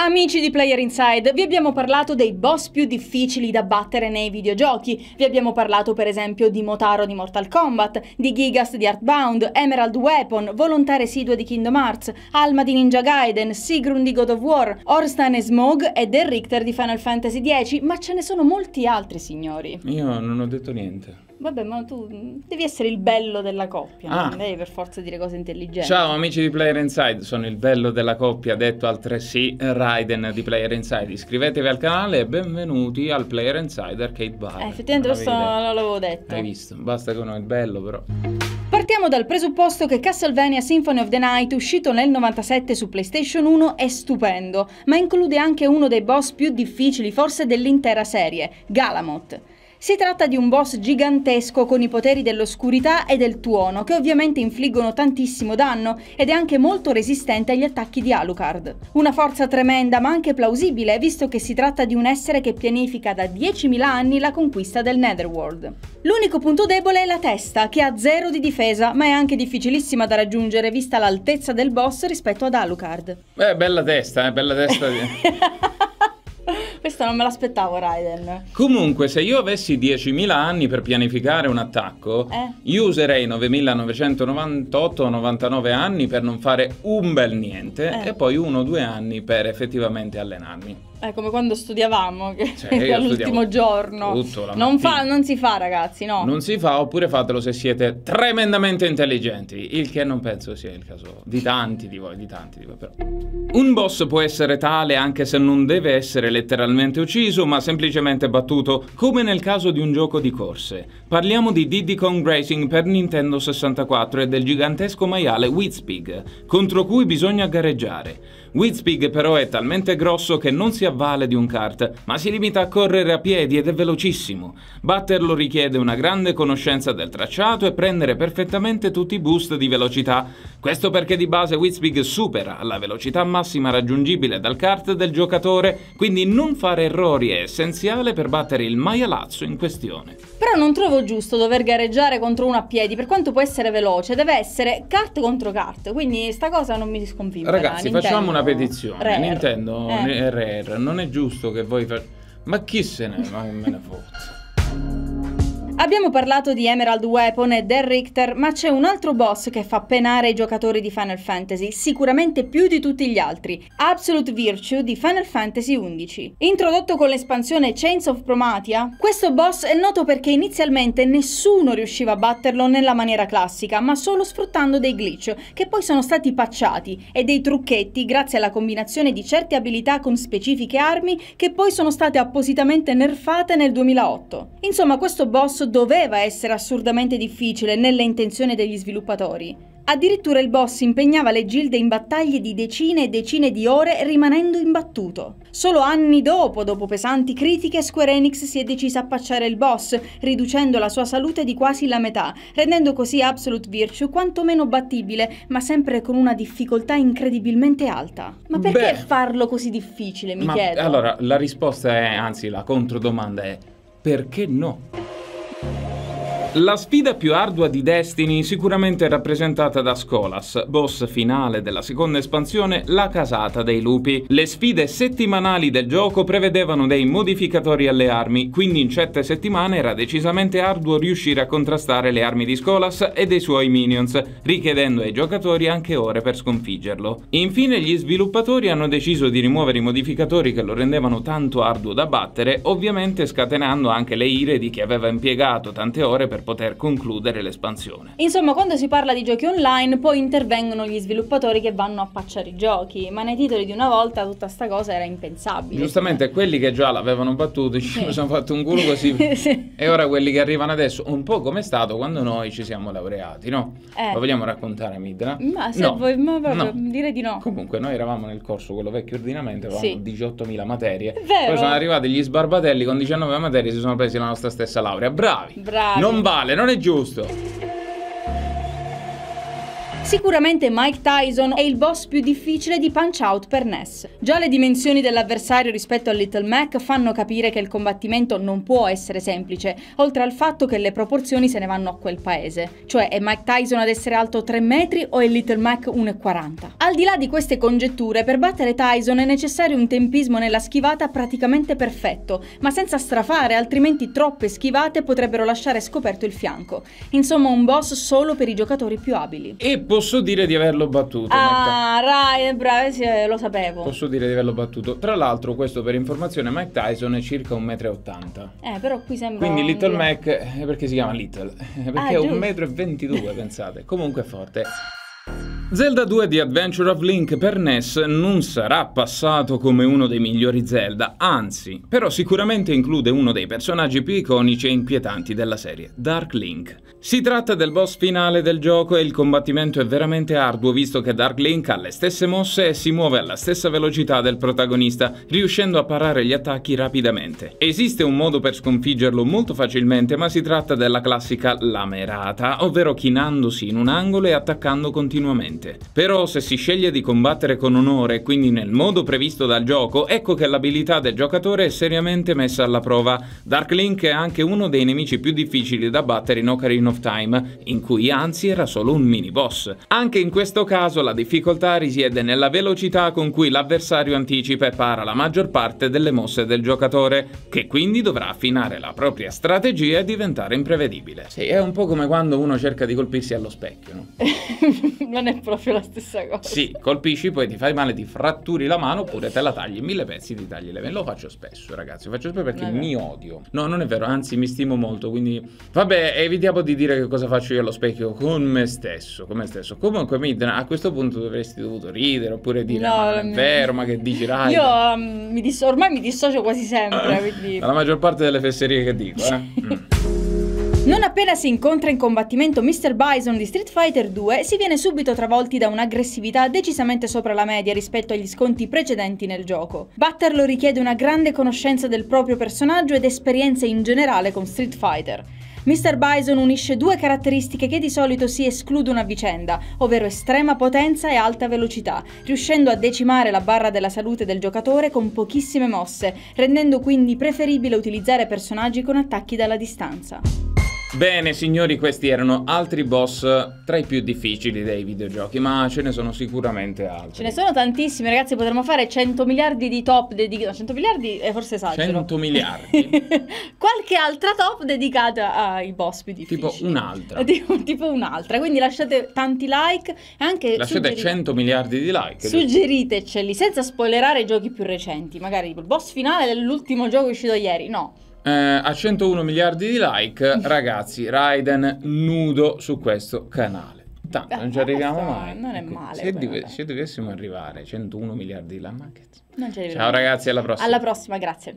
Amici di Player Inside, vi abbiamo parlato dei boss più difficili da battere nei videogiochi. Vi abbiamo parlato per esempio di Motaro di Mortal Kombat, di Gigas di Artbound, Emerald Weapon, Volontà Residua di Kingdom Hearts, Alma di Ninja Gaiden, Sigrun di God of War, Orstan e Smog e Del Richter di Final Fantasy X, ma ce ne sono molti altri signori. Io non ho detto niente. Vabbè, ma tu devi essere il bello della coppia, ah. non devi per forza dire cose intelligenti. Ciao amici di Player Inside, sono il bello della coppia, detto altresì Raiden di Player Inside. Iscrivetevi al canale e benvenuti al Player Inside Arcade Bar. Eh, effettivamente questo non l'avevo detto. Hai visto, basta che uno è bello però. Partiamo dal presupposto che Castlevania Symphony of the Night, uscito nel 97 su PlayStation 1, è stupendo, ma include anche uno dei boss più difficili forse dell'intera serie, Galamoth. Si tratta di un boss gigantesco con i poteri dell'oscurità e del tuono, che ovviamente infliggono tantissimo danno ed è anche molto resistente agli attacchi di Alucard. Una forza tremenda ma anche plausibile, visto che si tratta di un essere che pianifica da 10.000 anni la conquista del Netherworld. L'unico punto debole è la testa, che ha zero di difesa, ma è anche difficilissima da raggiungere vista l'altezza del boss rispetto ad Alucard. Beh, bella testa, eh, bella testa. Di... questa non me l'aspettavo, Raiden. Comunque, se io avessi 10.000 anni per pianificare un attacco, eh. io userei 9.998-99 anni per non fare un bel niente eh. e poi uno o due anni per effettivamente allenarmi. È come quando studiavamo, che cioè, era l'ultimo giorno. Tutto, non, fa, non, si fa, ragazzi, no. Non si fa, oppure fatelo se siete tremendamente intelligenti, il che non penso sia il caso di tanti di voi, di tanti di voi però. Un boss può essere tale anche se non deve essere letteralmente propriamente ucciso, ma semplicemente battuto, come nel caso di un gioco di corse. Parliamo di Diddy Kong Racing per Nintendo 64 e del gigantesco maiale Whitzpig, contro cui bisogna gareggiare. Whitspig però è talmente grosso che non si avvale di un kart, ma si limita a correre a piedi ed è velocissimo. Batterlo richiede una grande conoscenza del tracciato e prendere perfettamente tutti i boost di velocità. Questo perché di base Whitspig supera la velocità massima raggiungibile dal kart del giocatore, quindi non fare errori è essenziale per battere il maialazzo in questione. Però non trovo giusto dover gareggiare contro uno a piedi, per quanto può essere veloce, deve essere kart contro kart, quindi sta cosa non mi sconvince. Ragazzi, facciamo una petizione, Rare. Nintendo eh. RR, non è giusto che voi... Fa... Ma chi se ne, ma me ne forza Abbiamo parlato di Emerald Weapon e del Richter, ma c'è un altro boss che fa penare i giocatori di Final Fantasy, sicuramente più di tutti gli altri, Absolute Virtue di Final Fantasy XI. Introdotto con l'espansione Chains of Promatia, questo boss è noto perché inizialmente nessuno riusciva a batterlo nella maniera classica, ma solo sfruttando dei glitch, che poi sono stati patchati, e dei trucchetti grazie alla combinazione di certe abilità con specifiche armi che poi sono state appositamente nerfate nel 2008. Insomma, questo boss doveva essere assurdamente difficile nelle intenzioni degli sviluppatori. Addirittura il boss impegnava le gilde in battaglie di decine e decine di ore rimanendo imbattuto. Solo anni dopo, dopo pesanti critiche, Square Enix si è decisa a pacciare il boss, riducendo la sua salute di quasi la metà, rendendo così Absolute Virtue quantomeno battibile, ma sempre con una difficoltà incredibilmente alta. Ma perché Beh, farlo così difficile, mi ma, chiedo? Allora, la risposta è, anzi la controdomanda è, perché no? La sfida più ardua di Destiny sicuramente è rappresentata da Skolas, boss finale della seconda espansione La Casata dei Lupi. Le sfide settimanali del gioco prevedevano dei modificatori alle armi, quindi in certe settimane era decisamente arduo riuscire a contrastare le armi di Skolas e dei suoi minions, richiedendo ai giocatori anche ore per sconfiggerlo. Infine gli sviluppatori hanno deciso di rimuovere i modificatori che lo rendevano tanto arduo da battere, ovviamente scatenando anche le ire di chi aveva impiegato tante ore per per poter concludere l'espansione. Insomma, quando si parla di giochi online, poi intervengono gli sviluppatori che vanno a pacciare i giochi, ma nei titoli di una volta tutta sta cosa era impensabile. Giustamente eh. quelli che già l'avevano battuto ci sì. sono fatto un culo così sì. e ora quelli che arrivano adesso, un po' come è stato quando noi ci siamo laureati, no? Eh. Lo vogliamo raccontare, Midra? Ma se no. vuoi, ma proprio, no. direi di no. Comunque noi eravamo nel corso quello vecchio ordinamento, avevamo sì. 18.000 materie. Vero. Poi sono arrivati gli sbarbatelli con 19 materie si sono presi la nostra stessa laurea. Bravi! Bravi. Non tribale, non è giusto. Sicuramente Mike Tyson è il boss più difficile di Punch Out per Ness. Già le dimensioni dell'avversario rispetto a Little Mac fanno capire che il combattimento non può essere semplice, oltre al fatto che le proporzioni se ne vanno a quel paese. Cioè è Mike Tyson ad essere alto 3 metri o è Little Mac 1,40? Al di là di queste congetture, per battere Tyson è necessario un tempismo nella schivata praticamente perfetto, ma senza strafare, altrimenti troppe schivate potrebbero lasciare scoperto il fianco. Insomma un boss solo per i giocatori più abili. E boh, posso dire di averlo battuto. Ah, Ryan, bravo, sì, eh, lo sapevo. Posso dire di averlo battuto. Tra l'altro, questo per informazione, Mike Tyson è circa 1,80 m. Eh, però qui sembra... Quindi Little Mac, eh, perché si chiama Little? Perché ah, è 1,22 m, pensate. Comunque è forte. Zelda 2 The Adventure of Link per NES non sarà passato come uno dei migliori Zelda, anzi, però sicuramente include uno dei personaggi più iconici e inquietanti della serie, Dark Link. Si tratta del boss finale del gioco e il combattimento è veramente arduo visto che Dark Link ha le stesse mosse e si muove alla stessa velocità del protagonista, riuscendo a parare gli attacchi rapidamente. Esiste un modo per sconfiggerlo molto facilmente, ma si tratta della classica lamerata, ovvero chinandosi in un angolo e attaccando continuamente niente. Però se si sceglie di combattere con onore quindi nel modo previsto dal gioco, ecco che l'abilità del giocatore è seriamente messa alla prova. Dark Link è anche uno dei nemici più difficili da battere in Ocarina of Time, in cui anzi era solo un mini boss. Anche in questo caso la difficoltà risiede nella velocità con cui l'avversario anticipa e para la maggior parte delle mosse del giocatore, che quindi dovrà affinare la propria strategia e diventare imprevedibile. Sì, è un po' come quando uno cerca di colpirsi allo specchio, no? non è proprio la stessa cosa. Sì, colpisci, poi ti fai male, ti fratturi la mano oppure te la tagli in mille pezzi, ti tagli le vene. Lo faccio spesso, ragazzi, lo faccio spesso perché Vabbè. mi odio. No, non è vero, anzi mi stimo molto, quindi... Vabbè, evitiamo di dire che cosa faccio io allo specchio con me stesso, con me stesso. Comunque, Midna, a questo punto dovresti dovuto ridere oppure dire no, ma non è vero, ma che dici Rai? Io um, mi disso- ormai mi dissocio quasi sempre, quindi... Dalla maggior parte delle fesserie che dico, eh? Mm. Non appena si incontra in combattimento Mr. Bison di Street Fighter 2, si viene subito travolti da un'aggressività decisamente sopra la media rispetto agli sconti precedenti nel gioco. Batterlo richiede una grande conoscenza del proprio personaggio ed esperienze in generale con Street Fighter. Mr. Bison unisce due caratteristiche che di solito si escludono a vicenda, ovvero estrema potenza e alta velocità, riuscendo a decimare la barra della salute del giocatore con pochissime mosse, rendendo quindi preferibile utilizzare personaggi con attacchi dalla distanza. Bene signori, questi erano altri boss tra i più difficili dei videogiochi, ma ce ne sono sicuramente altri. Ce ne sono tantissimi, ragazzi, potremmo fare 100 miliardi di top dedicati... No, 100 miliardi è forse esagero. 100 miliardi. Qualche altra top dedicata ai boss più difficili. Tipo un'altra. Tipo, tipo un'altra, quindi lasciate tanti like e anche... Lasciate suggerite... 100 miliardi di like. Suggeriteceli, senza spoilerare i giochi più recenti, magari il boss finale dell'ultimo gioco uscito ieri, no eh, a 101 miliardi di like, ragazzi, Raiden nudo su questo canale. Tanto non ci arriviamo mai. Non è ecco, male. Se, div- se dovessimo arrivare a 101 miliardi di like, ciao ragazzi, alla prossima. Alla prossima, grazie.